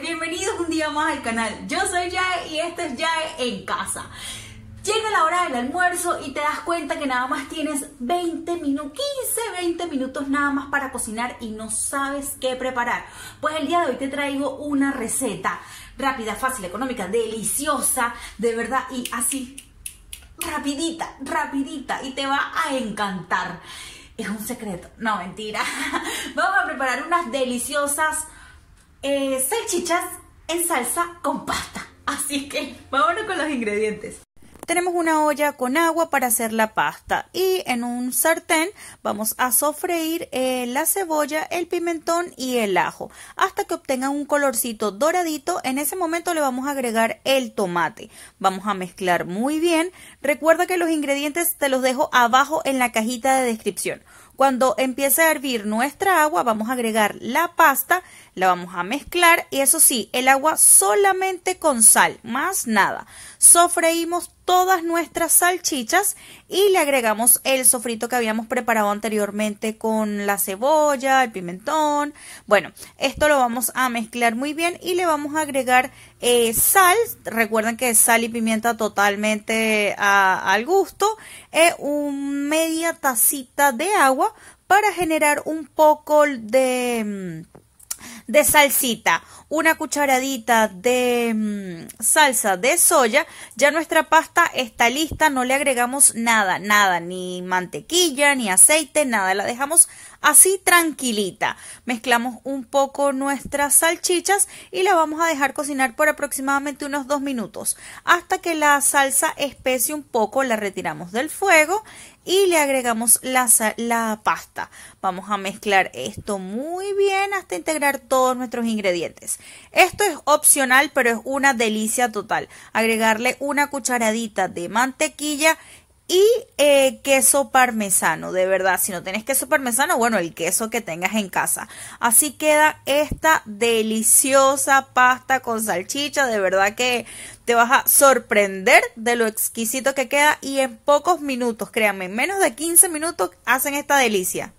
bienvenidos un día más al canal. Yo soy Jae y esto es Jae en casa. Llega la hora del almuerzo y te das cuenta que nada más tienes 20 minutos, 15, 20 minutos nada más para cocinar y no sabes qué preparar. Pues el día de hoy te traigo una receta rápida, fácil, económica, deliciosa, de verdad y así, rapidita, rapidita y te va a encantar. Es un secreto, no mentira. Vamos a preparar unas deliciosas eh, salchichas en salsa con pasta. Así que vamos con los ingredientes. Tenemos una olla con agua para hacer la pasta y en un sartén vamos a sofreír eh, la cebolla, el pimentón y el ajo hasta que obtengan un colorcito doradito. En ese momento le vamos a agregar el tomate. Vamos a mezclar muy bien. Recuerda que los ingredientes te los dejo abajo en la cajita de descripción. Cuando empiece a hervir nuestra agua, vamos a agregar la pasta, la vamos a mezclar y eso sí, el agua solamente con sal, más nada. Sofreímos todas nuestras salchichas y le agregamos el sofrito que habíamos preparado anteriormente con la cebolla, el pimentón. Bueno, esto lo vamos a mezclar muy bien y le vamos a agregar eh, sal. Recuerden que es sal y pimienta totalmente al gusto. Eh, un media tacita de agua para generar un poco de mm, de salsita, una cucharadita de mm, salsa de soya, ya nuestra pasta está lista, no le agregamos nada, nada, ni mantequilla, ni aceite, nada, la dejamos así tranquilita. Mezclamos un poco nuestras salchichas y la vamos a dejar cocinar por aproximadamente unos dos minutos, hasta que la salsa especie un poco, la retiramos del fuego y le agregamos la, la pasta. Vamos a mezclar esto muy bien hasta integrar todos nuestros ingredientes. Esto es opcional, pero es una delicia total. Agregarle una cucharadita de mantequilla y eh, queso parmesano, de verdad. Si no tienes queso parmesano, bueno, el queso que tengas en casa. Así queda esta deliciosa pasta con salchicha. De verdad que te vas a sorprender de lo exquisito que queda y en pocos minutos, créanme, menos de 15 minutos hacen esta delicia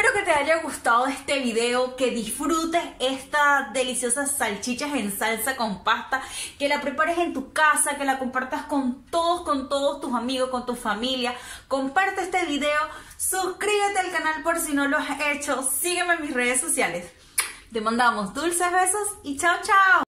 espero que te haya gustado este video, que disfrutes estas deliciosas salchichas en salsa con pasta, que la prepares en tu casa, que la compartas con todos, con todos tus amigos, con tu familia. Comparte este video, suscríbete al canal por si no lo has hecho, sígueme en mis redes sociales. Te mandamos dulces besos y chao chao.